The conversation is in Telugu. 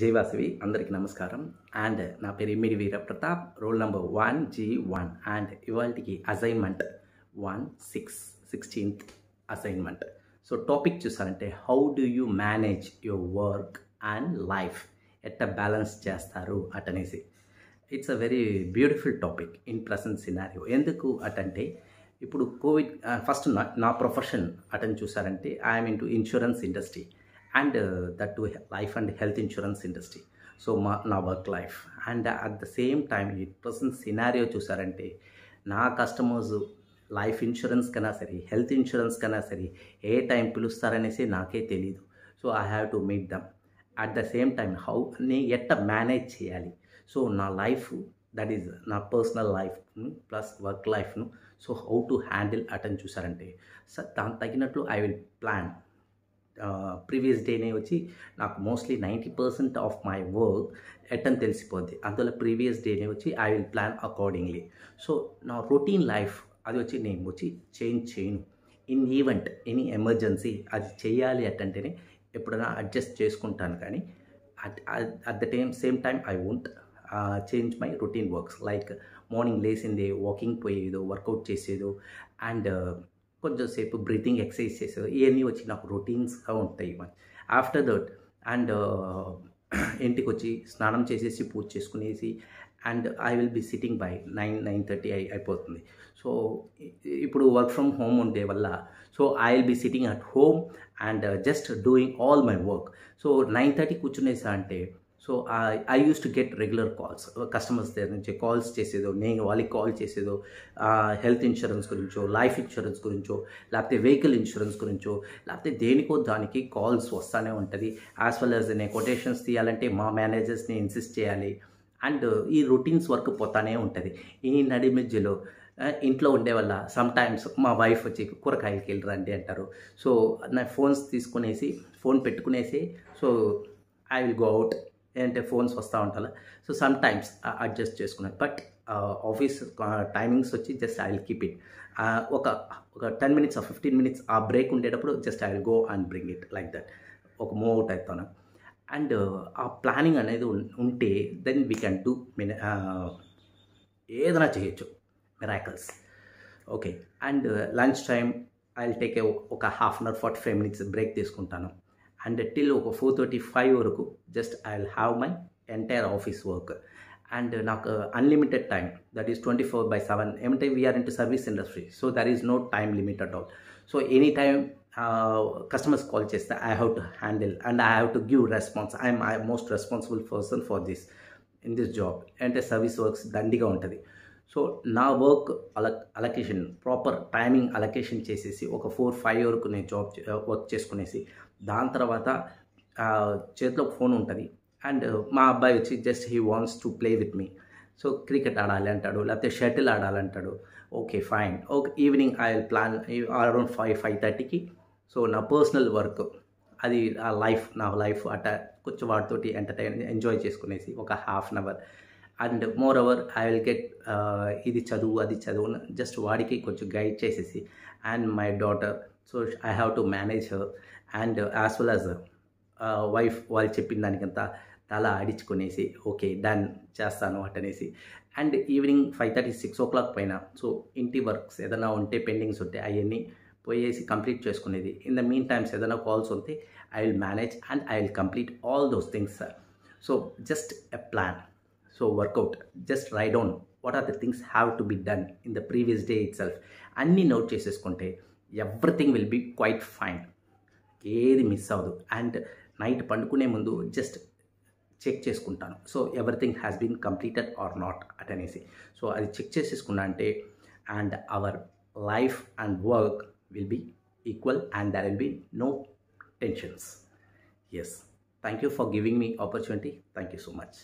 జైవాసవి అందరికీ నమస్కారం అండ్ నా పేరు Immidi Veera Pratap roll number one G one and ఇవాళకి assignment one six sixteenth assignment so topic చూసారంటే how do you manage your work and life ఎట్ట బ్యాలెన్స్ చేస్తారు అటనేసి it's a very beautiful topic in present scenario ఎందుకు అటంటే ఇప్పుడు కోవిడ్ ఫస్ట్ నా నా ప్రొఫెషన్ అటని చూసారంటే I'm into insurance industry and that to life and health insurance industry so మా నా work life and at the same time ఈ ప్రజెంట్ సినారియో చూసారంటే నా కస్టమర్స్ లైఫ్ ఇన్సూరెన్స్ కన్నా సరే హెల్త్ ఇన్సూరెన్స్ కన్నా సరే ఏ టైం పిలుస్తారనేసి నాకే తెలీదు so I have to meet them at the same time how నే ఎట్ట మేనేజ్ చేయాలి సో నా లైఫ్ దట్ ఈజ్ నా పర్సనల్ లైఫ్ను ప్లస్ వర్క్ లైఫ్ను so how to handle attend చూసారంటే సార్ దానికి తగినట్లు ఐ విల్ ప్లాన్ ప్రీవియస్ డేనే వచ్చి నాకు mostly ninety percent of my work ఎట్టని తెలిసిపోద్ది అందువల్ల ప్రీవియస్ డేనే వచ్చి I will plan accordingly so నా రొటీన్ లైఫ్ అది వచ్చి నేను వచ్చి చేంజ్ చేయను ఇన్ ఈవెంట్ ఎనీ ఎమర్జెన్సీ అది చేయాలి అంటేనే ఎప్పుడైనా అడ్జస్ట్ చేసుకుంటాను కానీ at at the time same time I won't change my routine works like morning లేసిందే వాకింగ్ పోయేదో వర్కౌట్ చేసేదో అండ్ కొంచెంసేపు బ్రీతింగ్ ఎక్సర్సైజ్ చేసేది ఇవన్నీ వచ్చి నాకు రొటీన్స్గా ఉంటాయి ఆఫ్టర్ దట్ అండ్ ఇంటికి వచ్చి స్నానం చేసేసి పూజ చేసుకునేసి and I will be sitting by nine nine thirty అయి అయిపోతుంది సో ఇప్పుడు వర్క్ ఫ్రమ్ హోమ్ ఉండే వల్ల so I will be sitting at home and just doing all my work so nine thirty కూర్చునేసా అంటే so I use to get regular calls customers దగ్గర నుంచి కాల్స్ చేసేదో నేను వాళ్ళకి కాల్ చేసేదో హెల్త్ ఇన్సూరెన్స్ గురించో లైఫ్ ఇన్సూరెన్స్ గురించో లేకపోతే వెహికల్ ఇన్సూరెన్స్ గురించో లేకపోతే దేనికో దానికి కాల్స్ వస్తూనే ఉంటుంది యాజ్ వెల్ యాజ్ నేను కొటేషన్స్ తీయాలంటే మా మేనేజర్స్ని ఇన్సిస్ట్ చేయాలి అండ్ uh, ఈ రొటీన్స్ వర్క్ పోతానే ఉంటుంది ఈ నడి మధ్యలో ఇంట్లో ఉండే వల్ల సమ్టైమ్స్ మా వైఫ్ వచ్చి కూరగాయలకి వెళ్ళి రండి అంటారు సో నా ఫోన్స్ తీసుకునేసి ఫోన్ పెట్టుకునేసి so I will go out అంటే ఫోన్స్ వస్తూ ఉంటాయి సో సమ్ టైమ్స్ అడ్జస్ట్ చేసుకున్నాను బట్ ఆఫీస్ టైమింగ్స్ వచ్చి just I will keep it ఒక ఒక టెన్ మినిట్స్ ఫిఫ్టీన్ మినిట్స్ ఆ బ్రేక్ ఉండేటప్పుడు just I will go and bring it like that ఒక మూవ్ అవుట్ అవుతాను అండ్ uh, ఆ ప్లానింగ్ అనేది ఉంటే దెన్ వీ క్యాన్ డూ మిన ఏదైనా చేయొచ్చు miracles okay and lunch time I will take ఒక half an hour forty five minutes break తీసుకుంటాను అండ్ టిల్ ఒక ఫోర్ థర్టీ ఫైవ్ వరకు just I will have my entire office work and నాకు unlimited time that is twenty four by seven ఏమంటే we're into service industry so there is no time limit at all so any time customers call చేస్తే I have to handle and I have to give response I'm I most responsible person for this in this job అంటే సర్వీస్ వర్క్స్ దండిగా ఉంటుంది సో నా వర్క్ అల అలకేషన్ ప్రాపర్ టైమింగ్ అలకేషన్ చేసేసి ఒక ఫోర్ ఫైవ్ వరకు నేను జాబ్ వర్క్ చేసుకునేసి దాని తర్వాత చేతిలో ఫోన్ ఉంటుంది అండ్ మా అబ్బాయి వచ్చి just he wants to play with me so cricket ఆడాలి అంటాడు లేకపోతే షటిల్ ఆడాలంటాడు okay fine okay evening I plan around five five థర్టీకి సో నా పర్సనల్ వర్క్ అది ఆ లైఫ్ నా లైఫ్ అట్ట కొంచెం వాటితోటి ఎంటర్టైన్ ఎంజాయ్ చేసుకునేసి ఒక half an hour and more over I will get ఇది చదువు అది చదువు జస్ట్ వాడికి కొంచెం గైడ్ చేసేసి and my daughter so I have to manage and as well as wife వాళ్ళు చెప్పిన దానికంతా తల ఆడించుకునేసి ఓకే డన్ చేస్తాను అటనేసి and evening five thirty six o'clock పైన సో ఇంటి వర్క్స్ ఏదైనా ఉంటే పెండింగ్స్ ఉంటే అవన్నీ పోయేసి కంప్లీట్ చేసుకునేది ఇన్ ద మీన్ టైమ్స్ ఏదైనా కాల్స్ ఉంటే I will manage and I will complete all those things sir so just a plan So workout, just ride on what are the things have to be done in the previous day itself అన్నీ నోట్ చేసేసుకుంటే everything will be quite fine ఏది మిస్ అవ్వదు అండ్ నైట్ పండుకునే ముందు జస్ట్ చెక్ చేసుకుంటాను so everything has been completed or not at అనేసి సో అది చెక్ చేసేసుకున్నా అంటే and our life and work will be equal and there will be no tensions yes thank you for giving me opportunity thank you so much